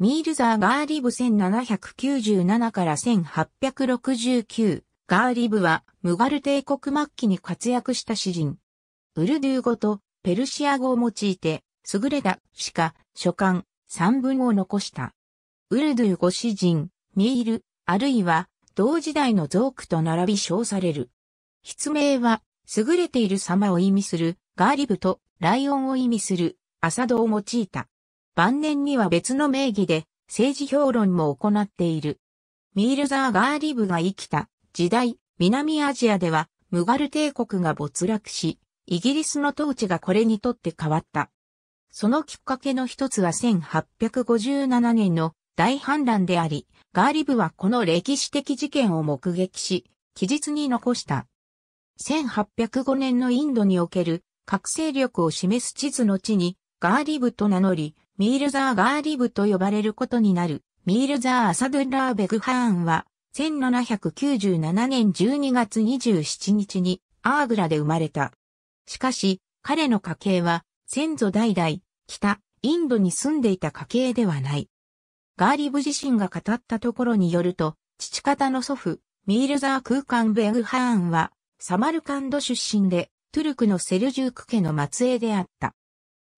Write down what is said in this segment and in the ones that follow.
ミールザーガーリブ1797から1869。ガーリブはムガル帝国末期に活躍した詩人。ウルドゥー語とペルシア語を用いて優れた詩家、書簡、三文を残した。ウルドゥー語詩人、ミール、あるいは同時代のゾ句と並び称される。筆名は優れている様を意味するガーリブとライオンを意味するアサドを用いた。晩年には別の名義で政治評論も行っている。ミールザー・ガーリブが生きた時代、南アジアではムガル帝国が没落し、イギリスの統治がこれにとって変わった。そのきっかけの一つは1857年の大反乱であり、ガーリブはこの歴史的事件を目撃し、記述に残した。1805年のインドにおける覚醒力を示す地図の地にガーリブと名乗り、ミールザー・ガーリブと呼ばれることになる、ミールザー・アサドゥラー・ベグハーンは、1797年12月27日にアーグラで生まれた。しかし、彼の家系は、先祖代々、北、インドに住んでいた家系ではない。ガーリブ自身が語ったところによると、父方の祖父、ミールザー・クーカン・ベグハーンは、サマルカンド出身で、トゥルクのセルジューク家の末裔であった。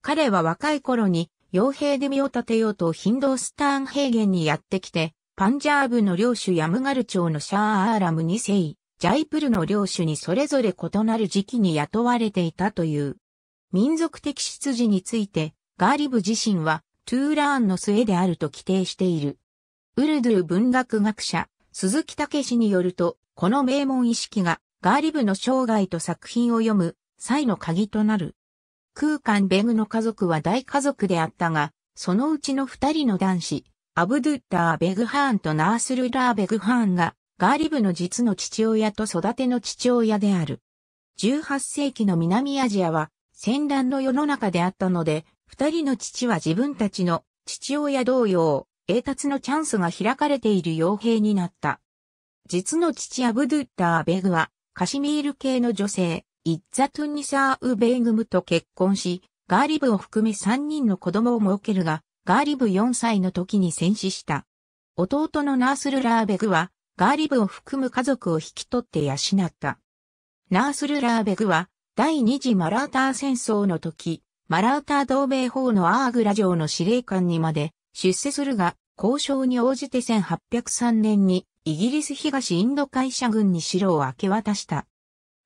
彼は若い頃に傭兵で身を立てようとヒンドースターン平原にやってきて、パンジャーブの領主ヤムガル朝のシャーアーラム2世、ジャイプルの領主にそれぞれ異なる時期に雇われていたという。民族的出自について、ガーリブ自身はトゥーラーンの末であると規定している。ウルドゥ文学学者、鈴木武氏によると、この名門意識がガーリブの生涯と作品を読む際の鍵となる。空間ベグの家族は大家族であったが、そのうちの二人の男子、アブドゥッラー・ベグハーンとナースルラー・ベグハーンが、ガーリブの実の父親と育ての父親である。18世紀の南アジアは、戦乱の世の中であったので、二人の父は自分たちの父親同様、栄達のチャンスが開かれている傭兵になった。実の父アブドゥッラー・ベグは、カシミール系の女性、イッザトゥンニサー・ウベイグムと結婚し、ガーリブを含め3人の子供を設けるが、ガーリブ4歳の時に戦死した。弟のナースルラーベグは、ガーリブを含む家族を引き取って養った。ナースルラーベグは、第二次マラーター戦争の時、マラーター同盟法のアーグラ城の司令官にまで出世するが、交渉に応じて1803年にイギリス東インド会社軍に城を明け渡した。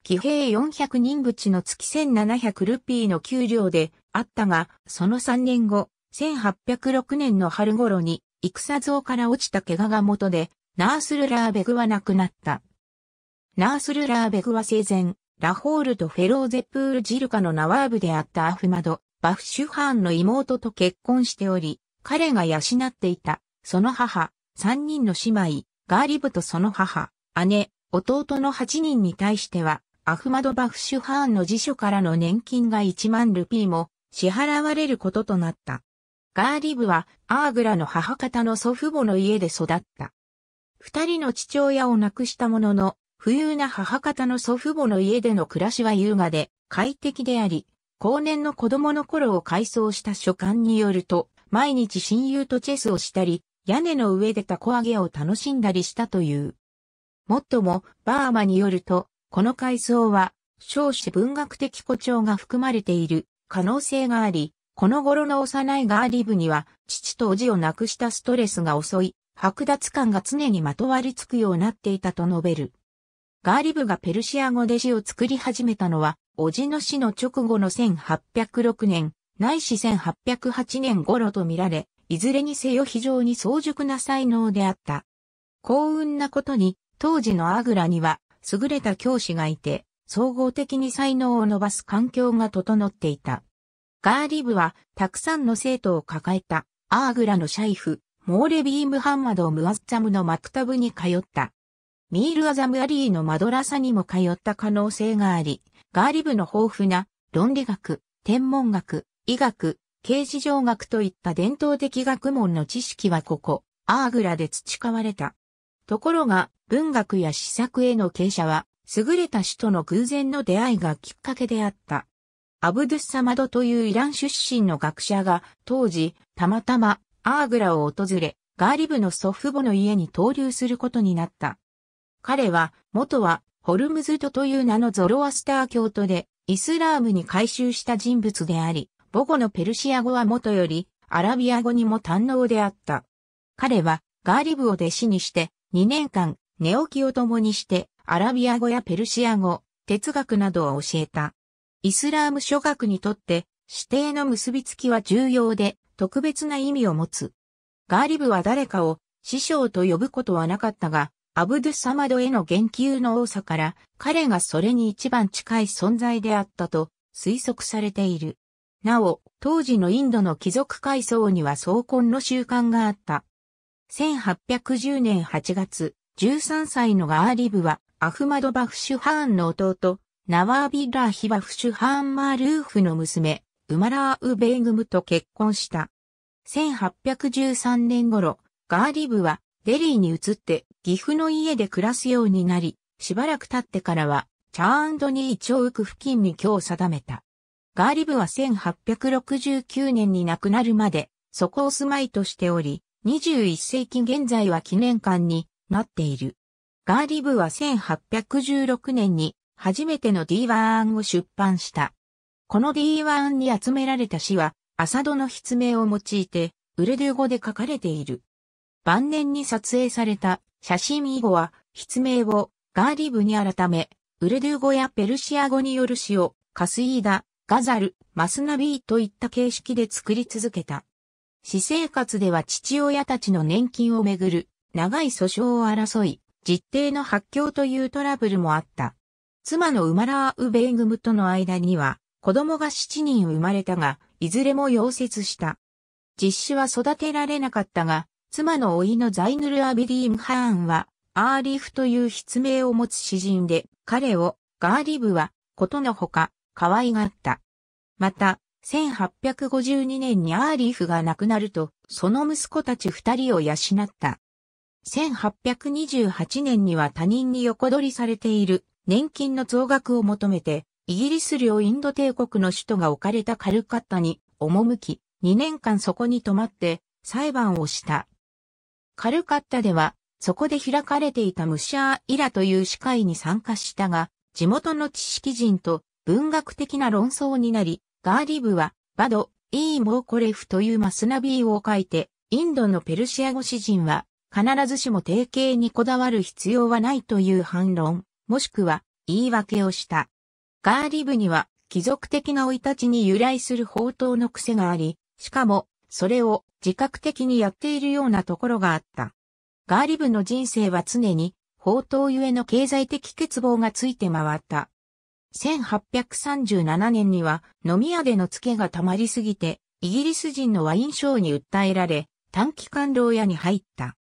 騎兵400人口の月1700ルピーの給料であったが、その3年後、1806年の春頃に、戦像から落ちた怪我が元で、ナースルラーベグは亡くなった。ナースルラーベグは生前、ラホールとフェローゼプールジルカのナワーブであったアフマド、バフシュハーンの妹と結婚しており、彼が養っていた、その母、三人の姉妹、ガーリブとその母、姉、弟の八人に対しては、アフマドバフシュハーンの辞書からの年金が1万ルピーも支払われることとなった。ガーリブはアーグラの母方の祖父母の家で育った。二人の父親を亡くしたものの、富裕な母方の祖父母の家での暮らしは優雅で快適であり、後年の子供の頃を改装した書簡によると、毎日親友とチェスをしたり、屋根の上でたこ揚げを楽しんだりしたという。もっとも、バーマによると、この階層は、少子文学的誇張が含まれている可能性があり、この頃の幼いガーリブには、父と叔父を亡くしたストレスが襲い、剥奪感が常にまとわりつくようになっていたと述べる。ガーリブがペルシア語で詩を作り始めたのは、叔父の死の直後の1806年、ないし1808年頃と見られ、いずれにせよ非常に早熟な才能であった。幸運なことに、当時のアグラには、優れた教師がいて、総合的に才能を伸ばす環境が整っていた。ガーリブは、たくさんの生徒を抱えた、アーグラのシャイフ、モーレビームハンマド・ムアッザムのマクタブに通った。ミール・アザム・アリーのマドラサにも通った可能性があり、ガーリブの豊富な論理学、天文学、医学、形事上学といった伝統的学問の知識はここ、アーグラで培われた。ところが、文学や詩作への傾斜は、優れた詩との偶然の出会いがきっかけであった。アブドゥッサマドというイラン出身の学者が、当時、たまたま、アーグラを訪れ、ガーリブの祖父母の家に登留することになった。彼は、元は、ホルムズドという名のゾロアスター教徒で、イスラームに改宗した人物であり、母語のペルシア語は元より、アラビア語にも堪能であった。彼は、ガーリブを弟子にして、2年間、寝起きを共にして、アラビア語やペルシア語、哲学などを教えた。イスラーム諸学にとって、指定の結びつきは重要で、特別な意味を持つ。ガーリブは誰かを師匠と呼ぶことはなかったが、アブドゥサマドへの言及の多さから、彼がそれに一番近い存在であったと推測されている。なお、当時のインドの貴族階層には創婚の習慣があった。1810年8月、13歳のガーリブは、アフマドバフシュハーンの弟、ナワービラーヒバフシュハーンマールーフの娘、ウマラーウベイグムと結婚した。1813年頃、ガーリブはデリーに移って岐阜の家で暮らすようになり、しばらく経ってからは、チャーンドニーチョウク付近に居を定めた。ガーリブは1869年に亡くなるまで、そこを住まいとしており、21世紀現在は記念館になっている。ガーリブは1816年に初めての D1 を出版した。この D1 に集められた詩は、サ戸の筆名を用いて、ウルドゥ語で書かれている。晩年に撮影された写真以後は、筆名をガーリブに改め、ウルドゥ語やペルシア語による詩を、カスイーダ、ガザル、マスナビーといった形式で作り続けた。私生活では父親たちの年金をめぐる長い訴訟を争い、実定の発狂というトラブルもあった。妻のウマラー・ウベイグムとの間には子供が7人生まれたが、いずれも溶接した。実子は育てられなかったが、妻のいのザイヌル・アビディ・ムハーンは、アーリフという筆名を持つ詩人で、彼をガーリブは、ことのほか、可愛がった。また、1852年にアーリーフが亡くなると、その息子たち二人を養った。1828年には他人に横取りされている年金の増額を求めて、イギリス領インド帝国の首都が置かれたカルカッタに赴き、2年間そこに泊まって裁判をした。カルカッタでは、そこで開かれていたムシャー・イラという司会に参加したが、地元の知識人と文学的な論争になり、ガーリブは、バド、イーモーコレフというマスナビーを書いて、インドのペルシア語詩人は、必ずしも定型にこだわる必要はないという反論、もしくは言い訳をした。ガーリブには、貴族的な生い立ちに由来する宝刀の癖があり、しかも、それを自覚的にやっているようなところがあった。ガーリブの人生は常に、宝刀ゆえの経済的欠乏がついて回った。1837年には飲み屋での付けが溜まりすぎて、イギリス人のワイン賞に訴えられ、短期間牢屋に入った。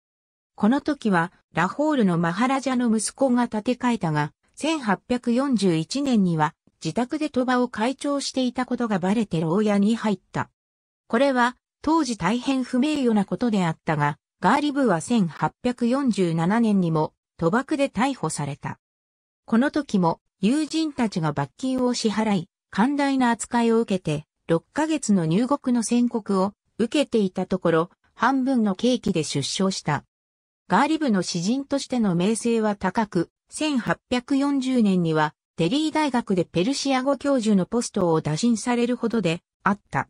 この時は、ラホールのマハラジャの息子が建て替えたが、1841年には自宅で賭場を会長していたことがバレて牢屋に入った。これは当時大変不名誉なことであったが、ガーリブは1847年にも賭博で逮捕された。この時も友人たちが罰金を支払い、寛大な扱いを受けて、6ヶ月の入国の宣告を受けていたところ、半分の刑期で出生した。ガーリブの詩人としての名声は高く、1840年にはデリー大学でペルシア語教授のポストを打診されるほどであった。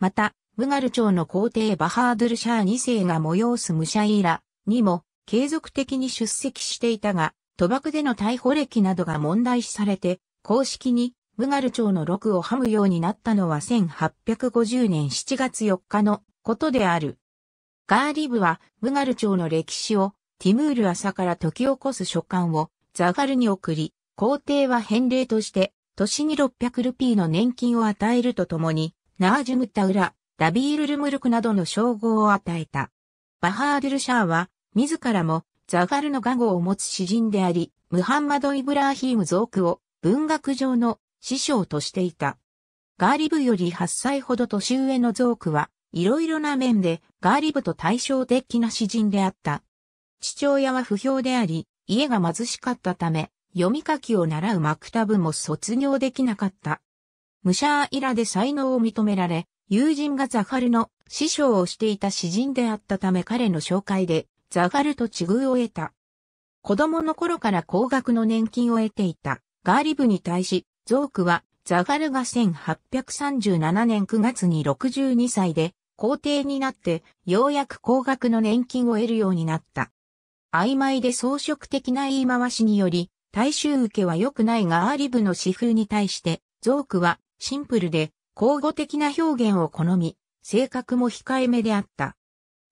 また、ムガル朝の皇帝バハードルシャー2世が催すムシャイーラにも継続的に出席していたが、賭博での逮捕歴などが問題視されて、公式にムガル朝の録をはむようになったのは1850年7月4日のことである。ガーリブはムガル朝の歴史をティムール朝から解き起こす書簡をザガルに送り、皇帝は返礼として年に600ルピーの年金を与えるとともに、ナージュムタウラ、ダビールルムルクなどの称号を与えた。バハードゥルシャーは自らもザガルの画ゴを持つ詩人であり、ムハンマド・イブラーヒーム・ゾークを文学上の師匠としていた。ガーリブより8歳ほど年上のゾークは、いろいろな面でガーリブと対照的な詩人であった。父親は不評であり、家が貧しかったため、読み書きを習うマクタブも卒業できなかった。ムシャーイラで才能を認められ、友人がザハルの師匠をしていた詩人であったため彼の紹介でザガルと地遇を得た。子供の頃から高額の年金を得ていたガーリブに対し、ゾークはザガルが1837年9月に62歳で皇帝になってようやく高額の年金を得るようになった。曖昧で装飾的な言い回しにより、大衆受けは良くないがーリブの詩風に対して、ゾークはシンプルで、口語的な表現を好み、性格も控えめであった。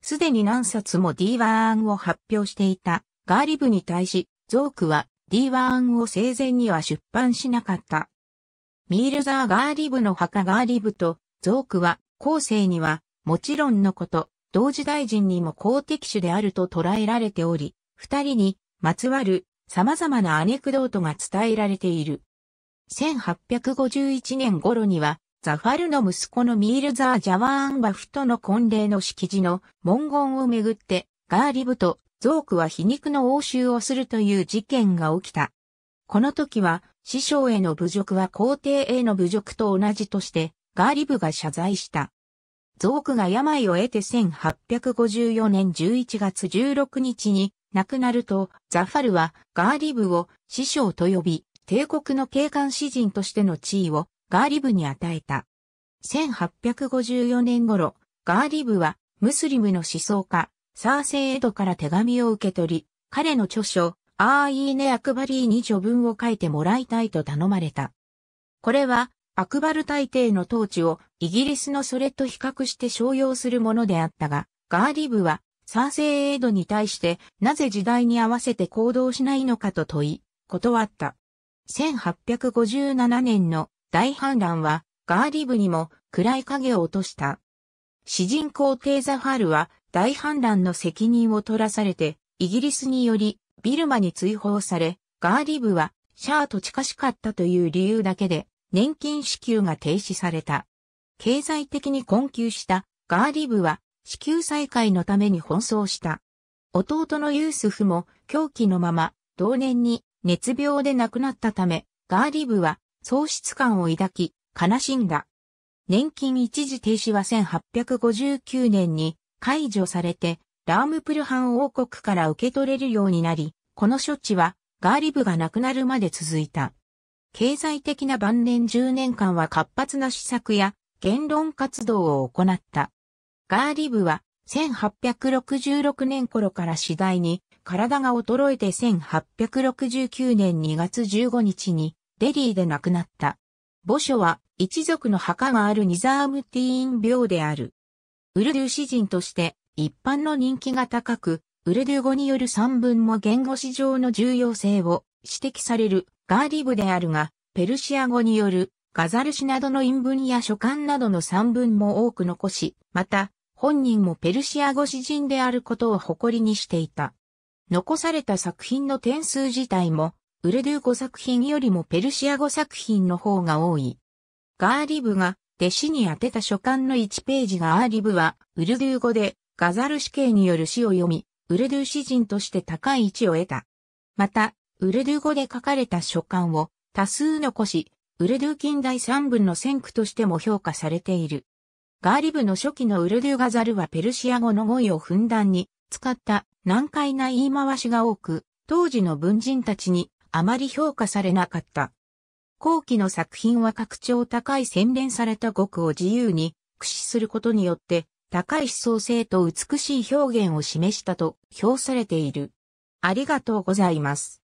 すでに何冊も D1 を発表していたガーリブに対し、ゾークは D1 を生前には出版しなかった。ミールザー・ガーリブの墓ガーリブとゾークは後世にはもちろんのこと、同時大臣にも公的種であると捉えられており、二人にまつわる様々なアネクドートが伝えられている。1851年頃にはザファルの息子のミールザー・ジャワーンバフとの婚礼の式辞の文言をめぐって、ガーリブとゾークは皮肉の応酬をするという事件が起きた。この時は、師匠への侮辱は皇帝への侮辱と同じとして、ガーリブが謝罪した。ゾークが病を得て1854年11月16日に亡くなると、ザファルはガーリブを師匠と呼び、帝国の警官詩人としての地位をガーリブに与えた。1854年頃、ガーリブはムスリムの思想家、サーセイエドから手紙を受け取り、彼の著書、アーイーネ・アクバリーに序文を書いてもらいたいと頼まれた。これは、アクバル大帝の統治をイギリスのそれと比較して商用するものであったが、ガーリブは、サーセイエドに対してなぜ時代に合わせて行動しないのかと問い、断った。1857年の大反乱は、ガーリブにも暗い影を落とした。詩人皇帝ザファールは大反乱の責任を取らされて、イギリスによりビルマに追放され、ガーリブはシャアと近しかったという理由だけで、年金支給が停止された。経済的に困窮したガーリブは支給再開のために奔走した。弟のユースフも狂気のまま同年に熱病で亡くなったため、ガーリブは喪失感を抱き、悲しんだ。年金一時停止は1859年に解除されて、ラームプルハン王国から受け取れるようになり、この処置はガーリブが亡くなるまで続いた。経済的な晩年10年間は活発な施策や言論活動を行った。ガーリブは1866年頃から次第に体が衰えて1869年2月15日にデリーで亡くなった。墓所は一族の墓があるニザームティーン廟である。ウルドゥ詩人として一般の人気が高く、ウルドゥ語による散文も言語史上の重要性を指摘されるガーリブであるが、ペルシア語によるガザル詩などの韻文や書簡などの散文も多く残し、また本人もペルシア語詩人であることを誇りにしていた。残された作品の点数自体もウルドゥー語作品よりもペルシア語作品の方が多い。ガーリブが弟子に宛てた書簡の1ページがアーリブはウルドゥー語でガザル死刑による死を読み、ウルドゥー詩人として高い位置を得た。また、ウルドゥー語で書かれた書簡を多数残し、ウルドゥー近代三文の先駆としても評価されている。ガーリブの初期のウルドゥーガザルはペルシア語の語彙をふんだんに使った難解な言い回しが多く、当時の文人たちにあまり評価されなかった。後期の作品は格調高い洗練された語句を自由に駆使することによって、高い思想性と美しい表現を示したと評されている。ありがとうございます。